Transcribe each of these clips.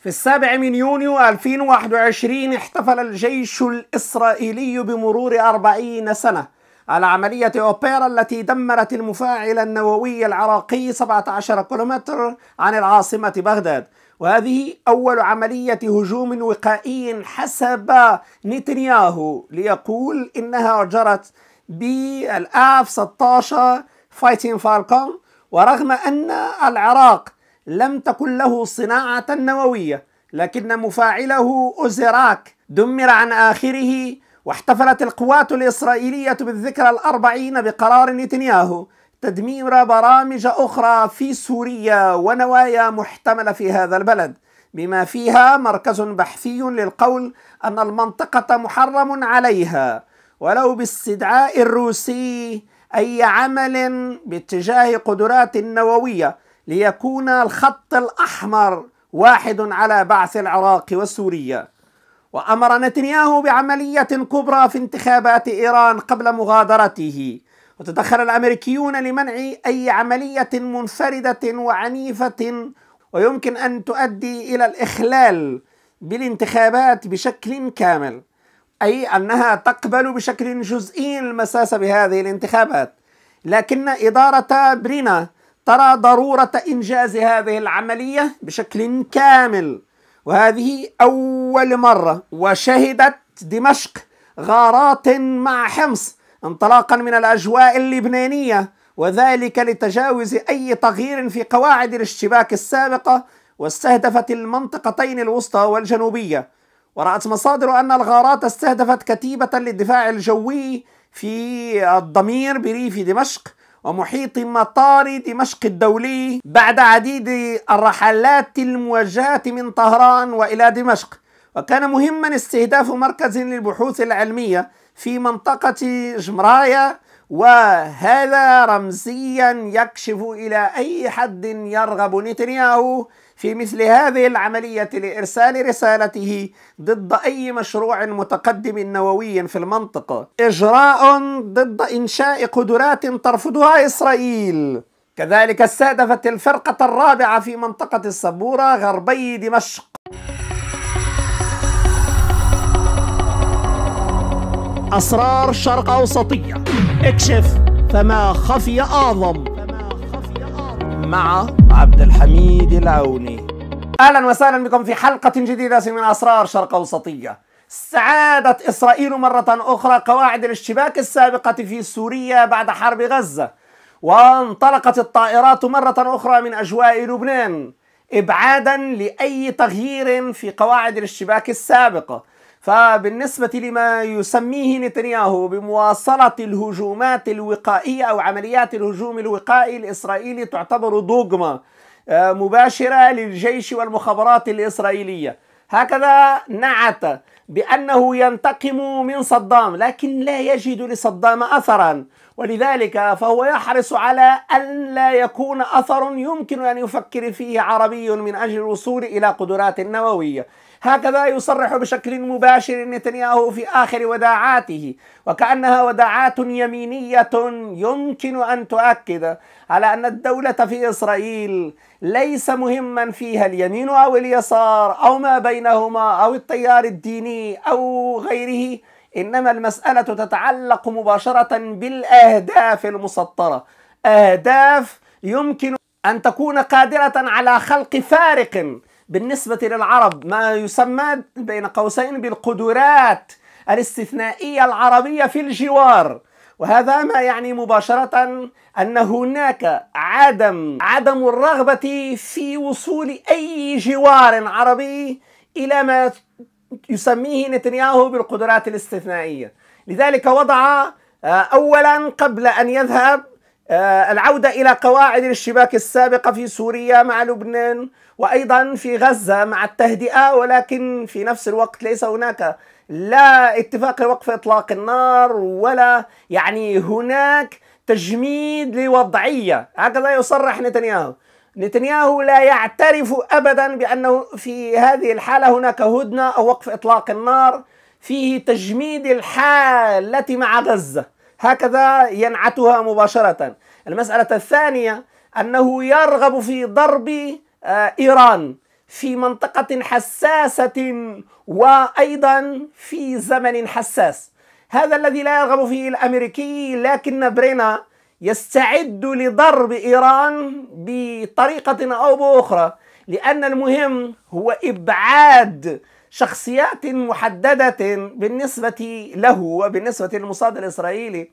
في السابع من يونيو 2021 احتفل الجيش الإسرائيلي بمرور أربعين سنة على عملية أوبيرا التي دمرت المفاعل النووي العراقي 17 كيلومتر عن العاصمة بغداد وهذه أول عملية هجوم وقائي حسب نتنياهو ليقول إنها جرت بالآف 16 فايتين فالكون ورغم أن العراق لم تكن له صناعة نووية لكن مفاعله أوزيراك دمر عن آخره واحتفلت القوات الإسرائيلية بالذكرى الأربعين بقرار نتنياهو تدمير برامج أخرى في سوريا ونوايا محتملة في هذا البلد بما فيها مركز بحثي للقول أن المنطقة محرم عليها ولو باستدعاء الروسي أي عمل باتجاه قدرات نووية ليكون الخط الأحمر واحد على بعث العراق وسوريا وأمر نتنياهو بعملية كبرى في انتخابات إيران قبل مغادرته وتدخل الأمريكيون لمنع أي عملية منفردة وعنيفة ويمكن أن تؤدي إلى الإخلال بالانتخابات بشكل كامل أي أنها تقبل بشكل جزئي المساس بهذه الانتخابات لكن إدارة برينا ترى ضرورة إنجاز هذه العملية بشكل كامل وهذه أول مرة وشهدت دمشق غارات مع حمص انطلاقا من الأجواء اللبنانية وذلك لتجاوز أي تغيير في قواعد الاشتباك السابقة واستهدفت المنطقتين الوسطى والجنوبية ورأت مصادر أن الغارات استهدفت كتيبة للدفاع الجوي في الضمير بريف دمشق ومحيط مطار دمشق الدولي بعد عديد الرحلات الموجهة من طهران وإلى دمشق وكان مهما استهداف مركز للبحوث العلمية في منطقة جمرايا وهذا رمزيا يكشف إلى أي حد يرغب نتنياهو في مثل هذه العملية لإرسال رسالته ضد أي مشروع متقدم نووي في المنطقة إجراء ضد إنشاء قدرات ترفضها إسرائيل كذلك استهدفت الفرقة الرابعة في منطقة السبورة غربي دمشق أسرار شرق أوسطية اكشف فما خفي أعظم مع عبد الحميد العوني اهلا وسهلا بكم في حلقه جديده من اسرار شرق اوسطيه استعادت اسرائيل مره اخرى قواعد الاشتباك السابقه في سوريا بعد حرب غزه وانطلقت الطائرات مره اخرى من اجواء لبنان ابعادا لاي تغيير في قواعد الاشتباك السابقه فبالنسبة لما يسميه نتنياهو بمواصلة الهجومات الوقائية أو عمليات الهجوم الوقائي الإسرائيلي تعتبر دوغما آه، مباشرة للجيش والمخابرات الإسرائيلية هكذا نعت بأنه ينتقم من صدام لكن لا يجد لصدام أثرا ولذلك فهو يحرص على أن لا يكون أثر يمكن أن يفكر فيه عربي من أجل الوصول إلى قدرات نووية هكذا يصرح بشكل مباشر نتنياهو في آخر وداعاته وكأنها وداعات يمينية يمكن أن تؤكد على أن الدولة في إسرائيل ليس مهما فيها اليمين أو اليسار أو ما بينهما أو التيار الديني أو غيره إنما المسألة تتعلق مباشرة بالأهداف المسطرة أهداف يمكن أن تكون قادرة على خلق فارق بالنسبة للعرب ما يسمى بين قوسين بالقدرات الاستثنائية العربية في الجوار وهذا ما يعني مباشرة أن هناك عدم عدم الرغبة في وصول أي جوار عربي إلى ما يسميه نتنياهو بالقدرات الاستثنائية لذلك وضع آه، أولا قبل أن يذهب آه، العودة إلى قواعد الاشتباك السابقة في سوريا مع لبنان وأيضا في غزة مع التهدئة ولكن في نفس الوقت ليس هناك لا اتفاق لوقف إطلاق النار ولا يعني هناك تجميد لوضعية هكذا يصرح نتنياهو نتنياهو لا يعترف أبدا بأنه في هذه الحالة هناك هدنة أو وقف إطلاق النار فيه تجميد الحالة مع غزة هكذا ينعتها مباشرة المسألة الثانية أنه يرغب في ضرب آه، إيران في منطقة حساسة وأيضا في زمن حساس هذا الذي لا يرغب فيه الأمريكي لكن برينا يستعد لضرب إيران بطريقة أو بأخرى لأن المهم هو إبعاد شخصيات محددة بالنسبة له وبالنسبة للمصاد الإسرائيلي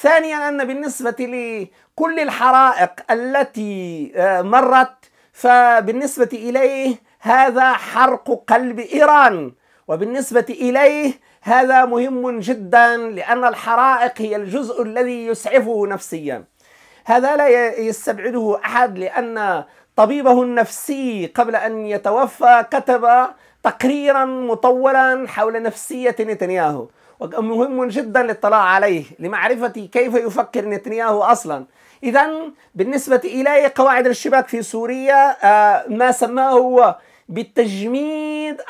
ثانيا أن بالنسبة لكل الحرائق التي آه، مرت فبالنسبة إليه هذا حرق قلب إيران وبالنسبة إليه هذا مهم جدا لأن الحرائق هي الجزء الذي يسعفه نفسيا هذا لا يستبعده أحد لأن طبيبه النفسي قبل أن يتوفى كتب تقريرا مطولا حول نفسية نتنياهو وكان مهم جدا الاطلاع عليه لمعرفة كيف يفكر نتنياهو أصلا إذا بالنسبة إلي قواعد الاشتباك في سوريا آه، ما سماه هو بالتجميد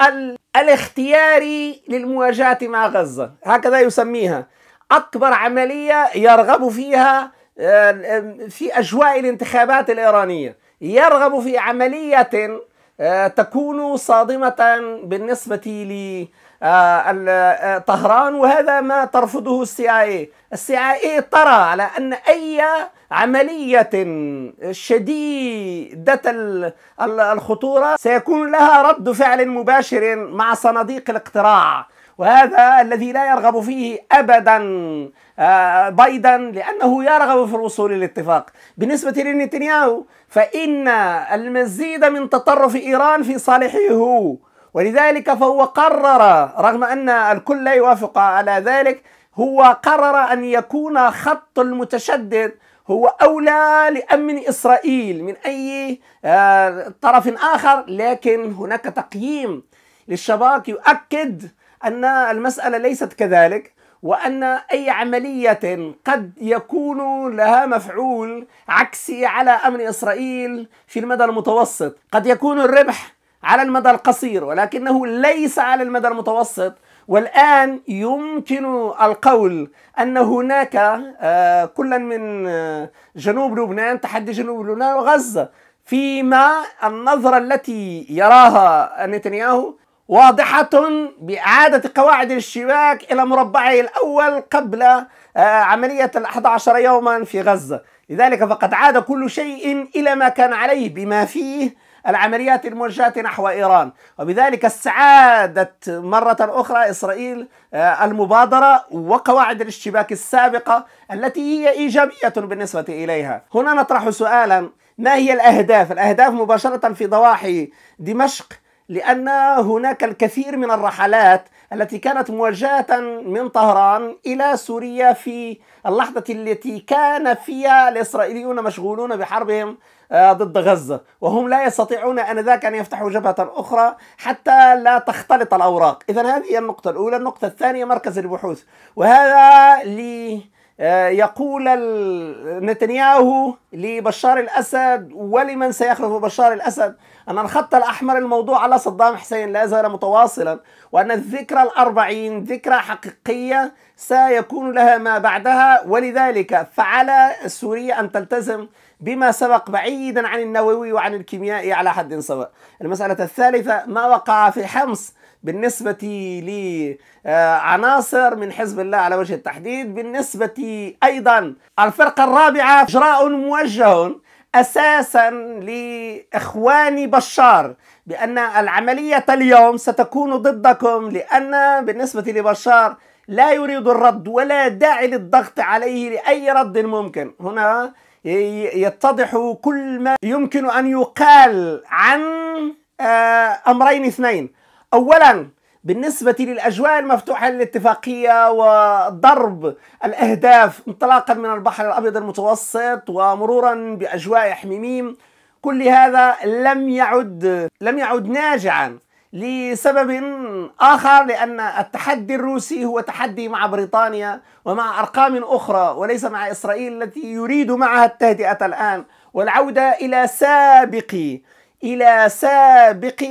الاختياري للمواجهة مع غزة هكذا يسميها أكبر عملية يرغب فيها آه، في أجواء الانتخابات الإيرانية يرغب في عملية آه، تكون صادمة بالنسبة لطهران آه، آه، وهذا ما ترفضه السي اي السي اي ترى على أن أي عملية شديدة الخطورة سيكون لها رد فعل مباشر مع صناديق الاقتراع وهذا الذي لا يرغب فيه أبدا آه، بايدن لأنه يرغب في الوصول للاتفاق بالنسبة لنتنياهو فإن المزيد من تطرف إيران في صالحه هو ولذلك فهو قرر رغم أن الكل لا يوافق على ذلك هو قرر أن يكون خط المتشدد هو أولى لأمن إسرائيل من أي آه، طرف آخر لكن هناك تقييم للشباك يؤكد أن المسألة ليست كذلك وأن أي عملية قد يكون لها مفعول عكسي على أمن إسرائيل في المدى المتوسط قد يكون الربح على المدى القصير ولكنه ليس على المدى المتوسط والآن يمكن القول أن هناك آه، كلا من آه، جنوب لبنان تحدي جنوب لبنان وغزة فيما النظرة التي يراها نتنياهو واضحة بإعادة قواعد الاشتباك إلى مربعه الأول قبل آه، عملية الأحد عشر يوما في غزة لذلك فقد عاد كل شيء إلى ما كان عليه بما فيه العمليات الموجهة نحو إيران وبذلك استعادت مرة أخرى إسرائيل آه، المبادرة وقواعد الاشتباك السابقة التي هي إيجابية بالنسبة إليها هنا نطرح سؤالا ما هي الأهداف؟ الأهداف مباشرة في ضواحي دمشق لأن هناك الكثير من الرحلات التي كانت موجهة من طهران إلى سوريا في اللحظة التي كان فيها الإسرائيليون مشغولون بحربهم آه، ضد غزة وهم لا يستطيعون أنذاك أن يفتحوا جبهة أخرى حتى لا تختلط الأوراق إذا هذه النقطة الأولى النقطة الثانية مركز البحوث وهذا لي يقول نتنياهو لبشار الأسد ولمن سيخلف بشار الأسد أن الخط الأحمر الموضوع على صدام حسين لا زال متواصلا وأن الذكرى الأربعين ذكرى حقيقية سيكون لها ما بعدها ولذلك فعلى سوريا أن تلتزم بما سبق بعيدا عن النووي وعن الكيميائي على حد سواء المسألة الثالثة ما وقع في حمص بالنسبة لعناصر آه، من حزب الله على وجه التحديد بالنسبة أيضا الفرقة الرابعة إجراء موجه أساسا لإخوان بشار بأن العملية اليوم ستكون ضدكم لأن بالنسبة لبشار لا يريد الرد ولا داعي للضغط عليه لأي رد ممكن هنا يتضح كل ما يمكن أن يقال عن آه، أمرين اثنين أولا بالنسبة للأجواء المفتوحة للاتفاقية وضرب الأهداف انطلاقا من البحر الأبيض المتوسط ومرورا بأجواء حميميم كل هذا لم يعد لم يعد ناجعا لسبب آخر لأن التحدي الروسي هو تحدي مع بريطانيا ومع أرقام أخرى وليس مع إسرائيل التي يريد معها التهدئة الآن والعودة إلى سابق إلى سابق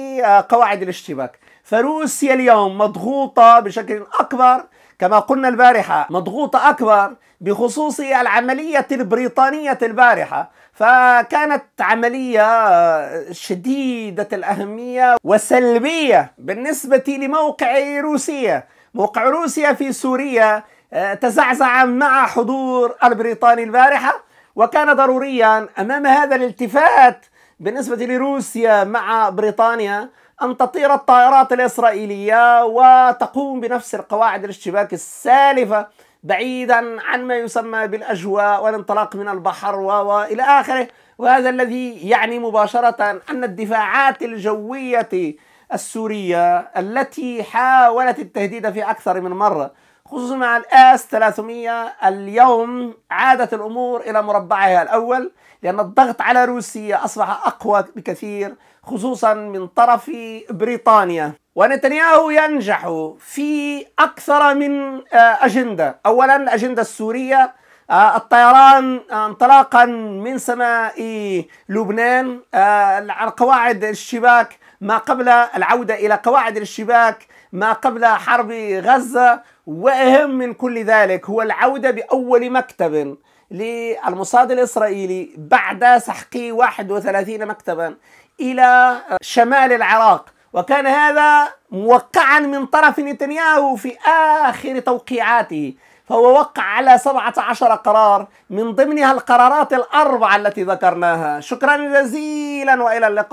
قواعد الاشتباك فروسيا اليوم مضغوطة بشكل أكبر كما قلنا البارحة مضغوطة أكبر بخصوص العملية البريطانية البارحة فكانت عملية شديدة الأهمية وسلبية بالنسبة لموقع روسيا موقع روسيا في سوريا آه، تزعزع مع حضور البريطاني البارحة وكان ضروريا أمام هذا الالتفات بالنسبة لروسيا مع بريطانيا أن تطير الطائرات الإسرائيلية وتقوم بنفس القواعد الاشتباك السالفة بعيدا عن ما يسمى بالأجواء والانطلاق من البحر وإلى آخره وهذا الذي يعني مباشرة أن الدفاعات الجوية السورية التي حاولت التهديد في أكثر من مرة خصوصا مع الاس 300 اليوم عادت الامور الى مربعها الاول لان الضغط على روسيا اصبح اقوى بكثير خصوصا من طرف بريطانيا ونتنياهو ينجح في اكثر من آه، اجنده اولا الاجنده السوريه آه، الطيران آه، انطلاقا من سماء لبنان على قواعد الشباك ما قبل العوده الى قواعد الشباك ما قبل حرب غزه واهم من كل ذلك هو العوده باول مكتب للمصاد الاسرائيلي بعد سحق 31 مكتبا الى شمال العراق وكان هذا موقعا من طرف نتنياهو في اخر توقيعاته فهو وقع على 17 قرار من ضمنها القرارات الاربعه التي ذكرناها شكرا جزيلا والى اللقاء